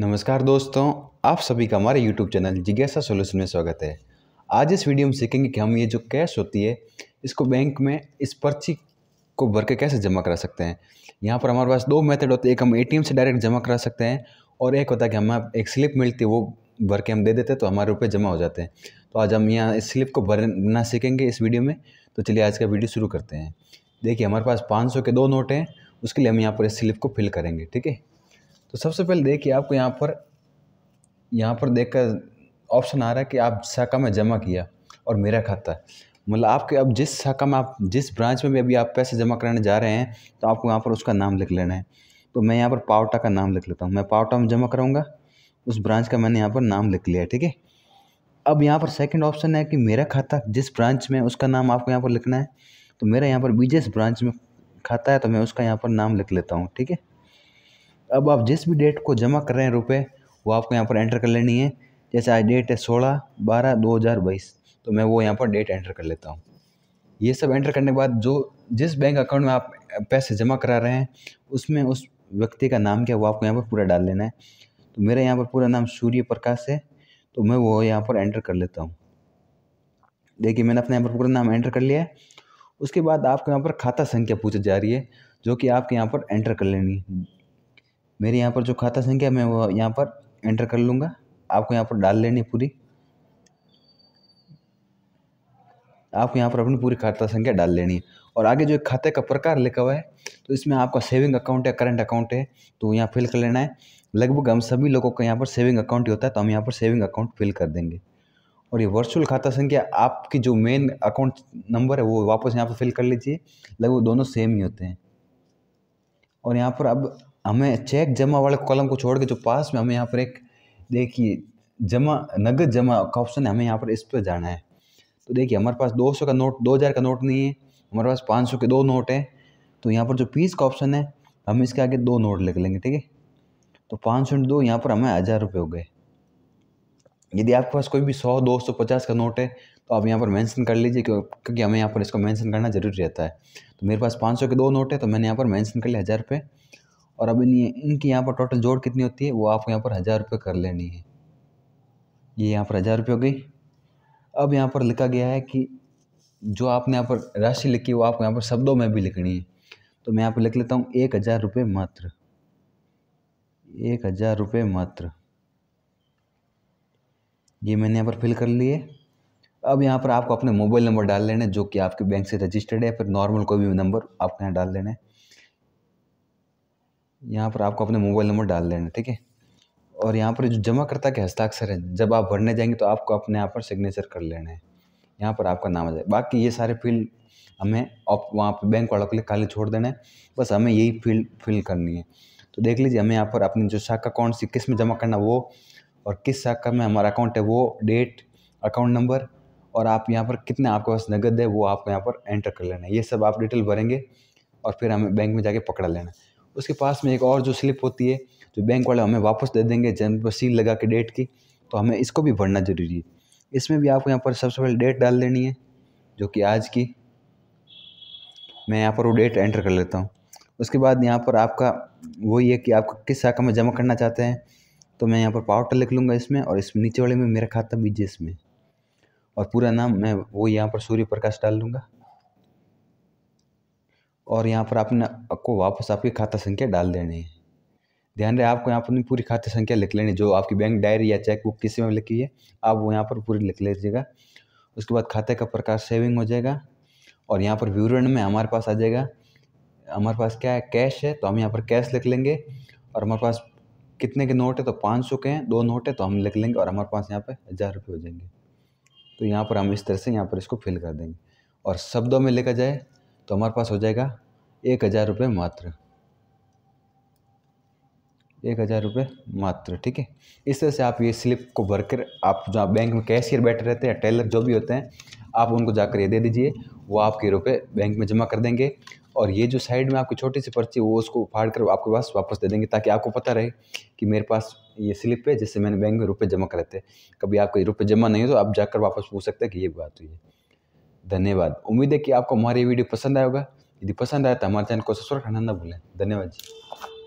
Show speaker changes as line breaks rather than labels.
नमस्कार दोस्तों आप सभी का हमारे YouTube चैनल जिज्ञासा सोल्यूशन में स्वागत है आज इस वीडियो में सीखेंगे कि हम ये जो कैश होती है इसको बैंक में इस पर्ची को भर के कैसे जमा करा सकते हैं यहाँ पर हमारे पास दो मेथड होते हैं एक हम एटीएम से डायरेक्ट जमा करा सकते हैं और एक होता है कि हमें एक स्लिप मिलती है वो भर के हम दे देते हैं तो हमारे रुपये जमा हो जाते हैं तो आज हम यहाँ इस स्लिप को भरना सीखेंगे इस वीडियो में तो चलिए आज का वीडियो शुरू करते हैं देखिए हमारे पास पाँच के दो नोट हैं उसके लिए हम यहाँ पर इस स्लिप को फिल करेंगे ठीक है तो सबसे पहले देखिए आपको यहाँ पर यहाँ पर देख कर ऑप्शन आ रहा है कि आप शाखा में जमा किया और मेरा खाता मतलब आपके अब जिस शाखा में आप जिस ब्रांच में भी अभी आप पैसे जमा कराने जा रहे हैं तो आपको यहाँ पर उसका नाम लिख लेना है तो मैं यहाँ पर पावटा का नाम लिख लेता हूँ मैं पावटा में जमा कराऊँगा उस ब्रांच का मैंने यहाँ पर नाम लिख लिया ठीक है अब यहाँ पर सेकंड ऑप्शन है कि मेरा खाता जिस ब्रांच में उसका नाम आपको यहाँ पर लिखना है तो मेरा यहाँ पर बीजेस ब्रांच में खाता है तो मैं उसका यहाँ पर नाम लिख लेता हूँ ठीक है अब आप जिस भी डेट को जमा कर रहे हैं रुपये वो आपको यहाँ पर एंटर कर लेनी है जैसे आज डेट है सोलह बारह दो हज़ार बाईस तो मैं वो यहाँ पर डेट एंटर कर लेता हूँ ये सब एंटर करने के बाद जो जिस बैंक अकाउंट में आप पैसे जमा करा रहे हैं उसमें उस व्यक्ति का नाम क्या वो आपको यहाँ पर पूरा डाल लेना है तो मेरा यहाँ पर पूरा नाम सूर्य प्रकाश है तो मैं वो यहाँ पर एंटर कर लेता हूँ देखिए मैंने अपने यहाँ पर पूरा नाम एंटर कर लिया है उसके बाद आपको यहाँ पर खाता संख्या पूछी जा रही है जो कि आपके यहाँ पर एंटर कर लेनी है मेरे यहाँ पर जो खाता संख्या मैं वो यहाँ पर एंटर कर लूँगा आपको यहाँ पर डाल लेनी पूरी आपको यहाँ पर अपनी पूरी खाता संख्या डाल लेनी है और आगे जो एक खाते का प्रकार लिखा हुआ है तो इसमें आपका सेविंग अकाउंट है करंट अकाउंट है तो यहाँ फिल कर लेना है लगभग हम सभी लोगों का यहाँ पर सेविंग अकाउंट ही होता है तो हम यहाँ पर सेविंग अकाउंट फिल कर देंगे और ये वर्चुअल खाता संख्या आपकी जो मेन अकाउंट नंबर है वो वापस यहाँ पर फिल कर लीजिए लगभग दोनों सेम ही होते हैं और यहाँ पर अब हमें चेक जमा वाले कॉलम को छोड़ के जो पास में हमें यहाँ पर एक देखिए जमा नगद जमा का ऑप्शन है हमें यहाँ पर इस पर जाना है तो देखिए हमारे पास 200 का नोट 2000 का नोट नहीं है हमारे पास 500 के दो नोट हैं तो यहाँ पर जो पीस का ऑप्शन है हम इसके आगे दो नोट लिख लेंगे ठीक है तो पाँच सौ दो यहाँ पर हमें हज़ार रुपये हो गए यदि आपके पास कोई भी सौ दो सौ पचास का नोट है तो आप यहाँ पर मेंशन कर लीजिए क्योंकि हमें यहाँ पर इसको मेंशन करना ज़रूरी रहता है तो मेरे पास पाँच सौ के दो नोट है तो मैंने यहाँ पर मेंशन कर लिया हज़ार रुपये और अब इन इनकी यहाँ पर टोटल जोड़ कितनी होती है वो आपको यहाँ पर हज़ार रुपये कर लेनी है ये यहाँ पर हज़ार रुपये हो गई अब यहाँ पर लिखा गया है कि जो आपने यहाँ पर राशि लिखी वो आपको यहाँ पर शब्दों में भी लिखनी है तो मैं यहाँ पर लिख लेता हूँ एक हज़ार रुपये मात्र एक हज़ार रुपये मात्र ये मैंने यहाँ पर फिल कर लिए अब यहाँ पर आपको अपने मोबाइल नंबर डाल लेने जो कि आपके बैंक से रजिस्टर्ड है फिर नॉर्मल कोई भी नंबर आपको यहाँ डाल लेना है यहाँ पर आपको अपने मोबाइल नंबर डाल देना ठीक है और यहाँ पर जो जमाकर्ता के हस्ताक्षर है जब आप भरने जाएंगे तो आपको अपने यहाँ पर सिग्नेचर कर लेना है यहाँ पर आपका नाम आ जाए बाकी ये सारे फील्ड हमें आप वहाँ पर बैंक वालों के लिए खाली छोड़ देना है बस हमें यही फील्ड फिल करनी है तो देख लीजिए हमें यहाँ पर अपनी जो शाखा अकाउंट सी किस में जमा करना वो और किस शाखा में हमारा अकाउंट है वो डेट अकाउंट नंबर और आप यहाँ पर कितने आपके पास नगद है वो आपको यहाँ पर एंटर कर लेना है ये सब आप डिटेल भरेंगे और फिर हमें बैंक में जाके पकड़ा लेना है उसके पास में एक और जो स्लिप होती है जो तो बैंक वाले हमें वापस दे देंगे जन्म पर सील लगा के डेट की तो हमें इसको भी भरना ज़रूरी है इसमें भी आपको यहाँ पर सबसे पहले डेट डाल देनी है जो कि आज की मैं यहाँ पर वो डेट एंटर कर लेता हूँ उसके बाद यहाँ पर आपका वही है कि आप किस शाखा में जमा करना चाहते हैं तो मैं यहाँ पर पावटर लिख लूँगा इसमें और इस नीचे वाले में मेरा खाता बीजे इसमें और पूरा नाम मैं वो यहाँ पर सूर्य प्रकाश डाल लूँगा और यहाँ पर आपने आपको वापस आपकी खाता संख्या डाल देनी है ध्यान रहे आपको यहाँ पर पूरी खाता संख्या लिख लेनी जो आपकी बैंक डायरी या चेक बुक किसी में लिखी है आप वो यहाँ पर पूरी लिख लीजिएगा उसके बाद खाते का प्रकार सेविंग हो जाएगा और यहाँ पर विवरण में हमारे पास आ जाएगा हमारे पास क्या है कैश है तो हम यहाँ पर कैश लिख लेंगे और हमारे पास कितने के नोट है तो पाँच सौ के हैं दो नोट है तो हम लिख लेंगे और हमारे पास यहाँ पर हज़ार रुपये हो जाएंगे तो यहाँ पर हम इस तरह से यहाँ पर इसको फिल कर देंगे और शब्दों में लिखा जाए तो हमारे पास हो जाएगा एक हज़ार रुपये मात्र एक हज़ार रुपये मात्र ठीक है इस तरह से आप ये स्लिप को भरकर आप जहाँ बैंक में कैशियर बैठे रहते हैं टेलर जो भी होते हैं आप उनको जाकर ये दे दीजिए वो आपके रुपये बैंक में जमा कर देंगे और ये जो साइड में आपकी छोटी सी पर्ची वो उसको उफाड़ कर आपके पास वापस दे देंगे ताकि आपको पता रहे कि मेरे पास ये स्लिप है जिससे मैंने बैंक में रुपये जमा कराते कभी आपको रुपये जमा नहीं हो तो आप जाकर वापस पूछ सकते हैं कि ये बात हुई है धन्यवाद उम्मीद है कि आपको हमारी वीडियो पसंद आएगा यदि पसंद आया तो हमारे चैनल को सब्सक्राइब करना ना भूलें धन्यवाद जी